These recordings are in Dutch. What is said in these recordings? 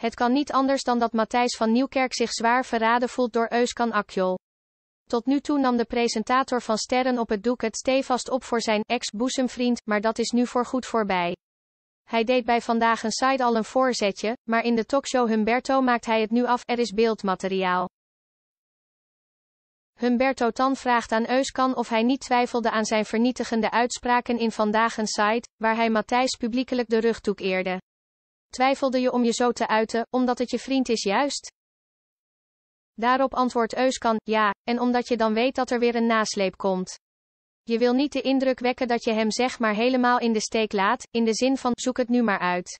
Het kan niet anders dan dat Matthijs van Nieuwkerk zich zwaar verraden voelt door Euskan Akjol. Tot nu toe nam de presentator van Sterren op het Doek het stevast op voor zijn ex-boezemvriend, maar dat is nu voorgoed voorbij. Hij deed bij Vandaag een side al een voorzetje, maar in de talkshow Humberto maakt hij het nu af, er is beeldmateriaal. Humberto Tan vraagt aan Euskan of hij niet twijfelde aan zijn vernietigende uitspraken in Vandaag een site, waar hij Matthijs publiekelijk de rug toekeerde. Twijfelde je om je zo te uiten, omdat het je vriend is juist? Daarop antwoordt Euskan, ja, en omdat je dan weet dat er weer een nasleep komt. Je wil niet de indruk wekken dat je hem zeg maar helemaal in de steek laat, in de zin van, zoek het nu maar uit.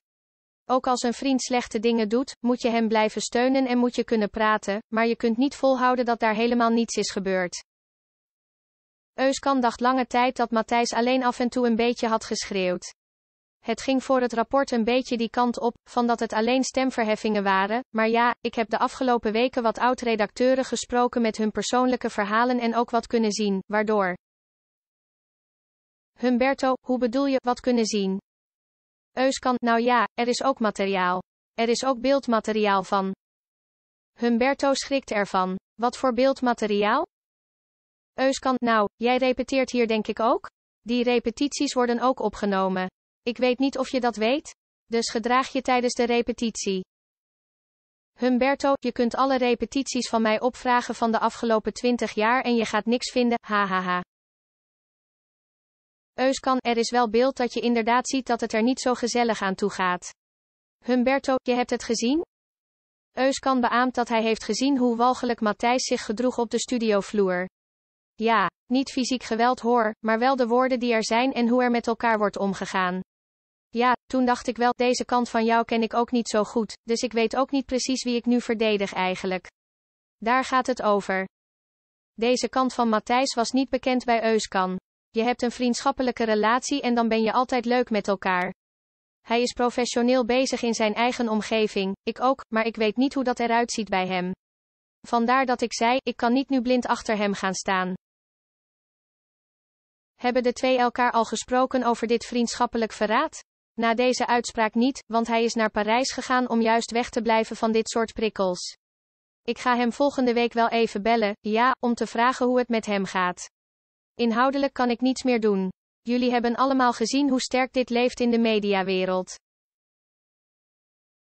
Ook als een vriend slechte dingen doet, moet je hem blijven steunen en moet je kunnen praten, maar je kunt niet volhouden dat daar helemaal niets is gebeurd. Euskan dacht lange tijd dat Matthijs alleen af en toe een beetje had geschreeuwd. Het ging voor het rapport een beetje die kant op, van dat het alleen stemverheffingen waren, maar ja, ik heb de afgelopen weken wat oud-redacteuren gesproken met hun persoonlijke verhalen en ook wat kunnen zien, waardoor. Humberto, hoe bedoel je, wat kunnen zien? Euskan, nou ja, er is ook materiaal. Er is ook beeldmateriaal van. Humberto schrikt ervan. Wat voor beeldmateriaal? Euskan, nou, jij repeteert hier denk ik ook? Die repetities worden ook opgenomen. Ik weet niet of je dat weet, dus gedraag je tijdens de repetitie. Humberto, je kunt alle repetities van mij opvragen van de afgelopen 20 jaar en je gaat niks vinden, hahaha. Euskan, er is wel beeld dat je inderdaad ziet dat het er niet zo gezellig aan toe gaat. Humberto, je hebt het gezien? Euskan beaamt dat hij heeft gezien hoe walgelijk Matthijs zich gedroeg op de studiovloer. Ja, niet fysiek geweld hoor, maar wel de woorden die er zijn en hoe er met elkaar wordt omgegaan. Ja, toen dacht ik wel, deze kant van jou ken ik ook niet zo goed, dus ik weet ook niet precies wie ik nu verdedig eigenlijk. Daar gaat het over. Deze kant van Matthijs was niet bekend bij Euskan. Je hebt een vriendschappelijke relatie en dan ben je altijd leuk met elkaar. Hij is professioneel bezig in zijn eigen omgeving, ik ook, maar ik weet niet hoe dat eruit ziet bij hem. Vandaar dat ik zei, ik kan niet nu blind achter hem gaan staan. Hebben de twee elkaar al gesproken over dit vriendschappelijk verraad? na deze uitspraak niet, want hij is naar Parijs gegaan om juist weg te blijven van dit soort prikkels. Ik ga hem volgende week wel even bellen, ja, om te vragen hoe het met hem gaat. Inhoudelijk kan ik niets meer doen. Jullie hebben allemaal gezien hoe sterk dit leeft in de mediawereld.